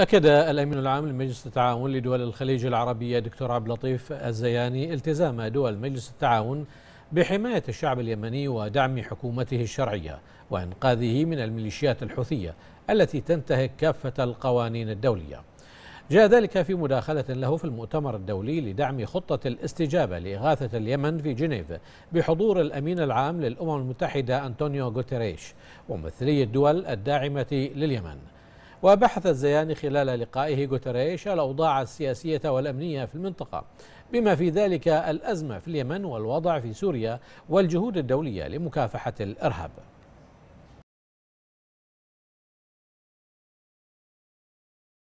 أكد الأمين العام لمجلس التعاون لدول الخليج العربية دكتور عبد اللطيف الزياني التزام دول مجلس التعاون بحماية الشعب اليمني ودعم حكومته الشرعية وإنقاذه من الميليشيات الحوثية التي تنتهك كافة القوانين الدولية جاء ذلك في مداخلة له في المؤتمر الدولي لدعم خطة الاستجابة لإغاثة اليمن في جنيف بحضور الأمين العام للأمم المتحدة أنطونيو غوتيريش وممثلي الدول الداعمة لليمن وبحث الزياني خلال لقائه غوتريش الأوضاع السياسية والأمنية في المنطقة بما في ذلك الأزمة في اليمن والوضع في سوريا والجهود الدولية لمكافحة الإرهاب